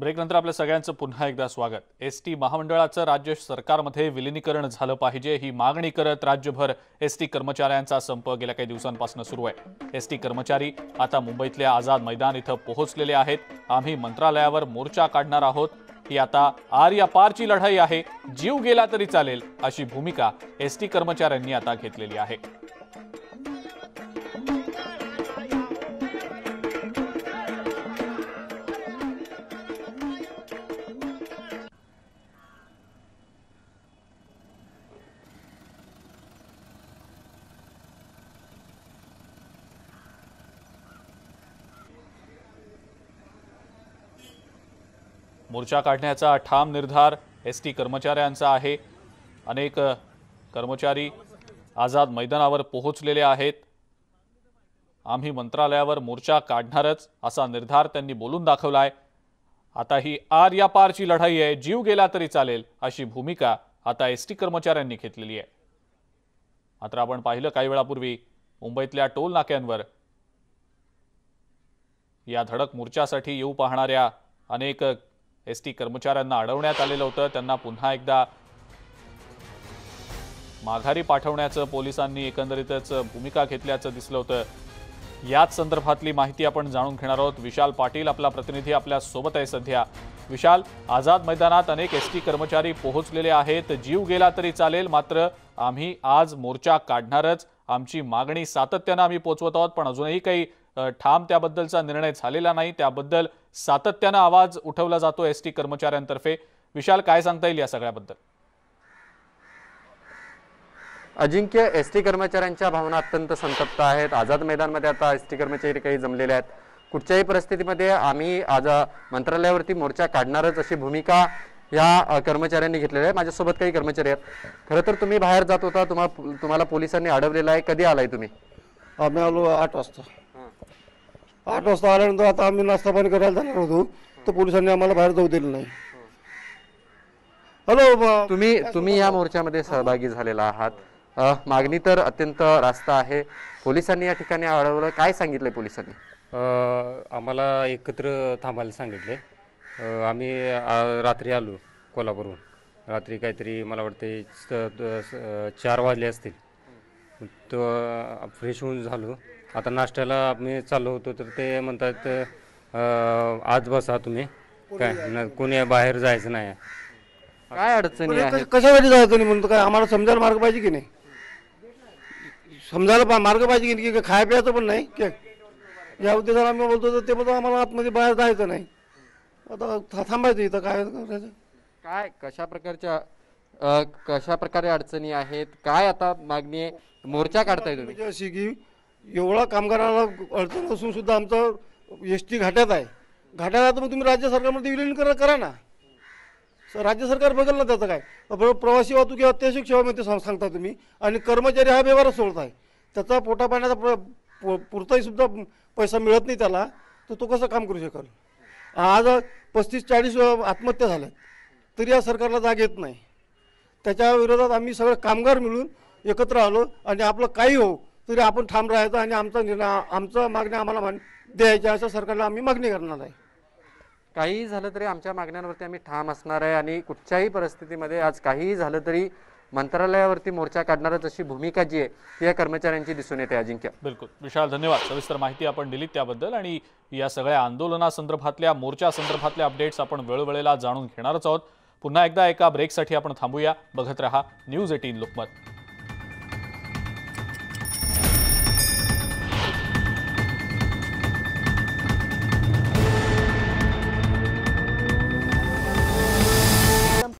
ब्रेकनंतर आपल्या सगळ्यांचं पुन्हा एकदा स्वागत एस टी महामंडळाचं राज्य सरकारमध्ये विलिनीकरण झालं पाहिजे ही मागणी करत राज्यभर एस टी कर्मचाऱ्यांचा संप गेल्या काही दिवसांपासून सुरू आहे एस टी कर्मचारी आता मुंबईतल्या आझाद मैदान इथं पोहोचलेले आहेत आम्ही मंत्रालयावर मोर्चा काढणार आहोत ही आता आर या पारची लढाई आहे जीव गेला तरी चालेल अशी भूमिका एस टी कर्मचाऱ्यांनी आता घेतलेली आहे मोर्चा काढण्याचा ठाम निर्धार एस टी कर्मचाऱ्यांचा आहे अनेक कर्मचारी आझाद मैदानावर पोहोचलेले आहेत आम्ही मंत्रालयावर मोर्चा काढणारच असा निर्धार त्यांनी बोलून दाखवला आहे आता ही आर या पारची लढाई आहे जीव गेला तरी चालेल अशी भूमिका आता एस टी कर्मचाऱ्यांनी घेतलेली आहे मात्र आपण पाहिलं काही वेळापूर्वी मुंबईतल्या टोल नाक्यांवर या धडक मोर्चासाठी येऊ पाहणाऱ्या अनेक एस टी कर्मचाऱ्यांना अडवण्यात आलेलं होतं त्यांना पुन्हा एकदा माघारी पाठवण्याचं पोलिसांनी एकंदरीतच भूमिका घेतल्याचं दिसलं होतं याच संदर्भातली माहिती आपण जाणून घेणार आहोत विशाल पाटील आपला प्रतिनिधी आपल्या सोबत आहे सध्या विशाल आझाद मैदानात अनेक एसटी कर्मचारी पोहोचलेले आहेत जीव गेला तरी चालेल मात्र आम्ही आज मोर्चा काढणारच आमची मागणी सातत्यानं आम्ही पोहोचवत आहोत पण अजूनही काही ठाम त्याबद्दलचा निर्णय झालेला नाही त्याबद्दल सातत्यानं आवाज उठवला जातो एस टी कर्मचाऱ्यांतर्फे विशाल काय सांगता येईल या सगळ्याबद्दल अजिंक्य एस टी कर्मचाऱ्यांच्या भावना अत्यंत संतप्त आहेत आझाद मैदानमध्ये आता एस टी कर्मचारी काही जमलेले आहेत कुठच्याही परिस्थितीमध्ये आम्ही आज मंत्रालयावरती मोर्चा काढणारच अशी भूमिका या कर्मचाऱ्यांनी घेतलेली आहे माझ्यासोबत काही कर्मचारी आहेत खरं तर तुम्ही बाहेर जात होता तुम्हाला तुम्हाला पोलिसांनी अडवलेला आहे कधी आलाय तुम्ही आम्ही आलो आठ वाजता आठ वाजता आल्यानंतर आता आम्ही नाश्ता पाणी करायला जाणार होतो तर पोलिसांनी आम्हाला बाहेर जाऊ दिलं नाही हॅलो तुम्ही तुम्ही या मोर्चामध्ये सहभागी झालेला आहात मागणी तर अत्यंत रास्त आहे पोलिसांनी या ठिकाणी अडवलं काय सांगितलंय पोलिसांनी आम्हाला एकत्र थांबायला सांगितले आम्ही रात्री आलो कोल्हापूरहून रात्री काहीतरी मला वाटते चार वाजले असतील तो फ्रेश होऊन झालो आता नाश्त्याला आम्ही चाललो होतो तर ते म्हणतात आज बसा तुम्ही काय कोणी बाहेर जायचं नाही काय अडचणी आहे कशासाठी जायचं म्हणतो काय आम्हाला समजायला मार्ग पाहिजे की नाही समजायला मार्ग पाहिजे की नाही खाय प्यायचं पण नाही या उद्देशाला आम्ही बोलतो तर ते पण आम्हाला आतमध्ये बाहेर जायचं नाही आता थांबायचं इथं काय करायचं काय कशा प्रकारच्या कशा प्रकारे अडचणी आहेत काय आता मागणी आहे मोर्चा काढताय तुम्ही म्हणजे अशी की एवढा कामगारांना अडचण असून सुद्धा आमचं एस टी घाट्यात आहे घाट्यात तर मग तुम्ही राज्य सरकारमध्ये विलीनकरण करा ना राज्य सरकार बघल ना त्याचं काय प्रवासी वाहतूक किंवा अत्यावश्यक सेवा मध्ये सांगता तुम्ही आणि कर्मचारी हा व्यवहारच सोडत आहे त्याचा पोटा पाण्याचा पुरताही सुद्धा पैसा मिळत नाही त्याला तर तो कसं काम करू शकेल आज पस्तीस चाळीस आत्महत्या झाल्या तरी या सरकारला जाग येत नाही त्याच्या विरोधात आम्ही सगळे कामगार मिळून एकत्र आलो आणि आपलं काही हो तरी आपण ठाम राहायचं आणि आमचा निर्णय आमचं मागणी आम्हाला मान द्यायच्या असं सरकारला आम्ही मागणी करणार आहे काहीही झालं तरी आमच्या मागण्यांवरती आम्ही ठाम असणार आहे आणि कुठच्याही परिस्थितीमध्ये आज काहीही झालं तरी मंत्रालयावरती मोर्चा काढणारच अशी भूमिका जी आहे ती या कर्मचाऱ्यांची दिसून येते अजिंक्य बिलकुल विशाल धन्यवाद सविस्तर माहिती आपण दिली त्याबद्दल आणि या सगळ्या आंदोलनासंदर्भातल्या मोर्चा संदर्भातल्या अपडेट्स आपण वेळोवेळेला जाणून घेणारच आहोत पुन्हा एकदा एका ब्रेकसाठी आपण थांबूया बघत रहा न्यूज एटीन लोकमत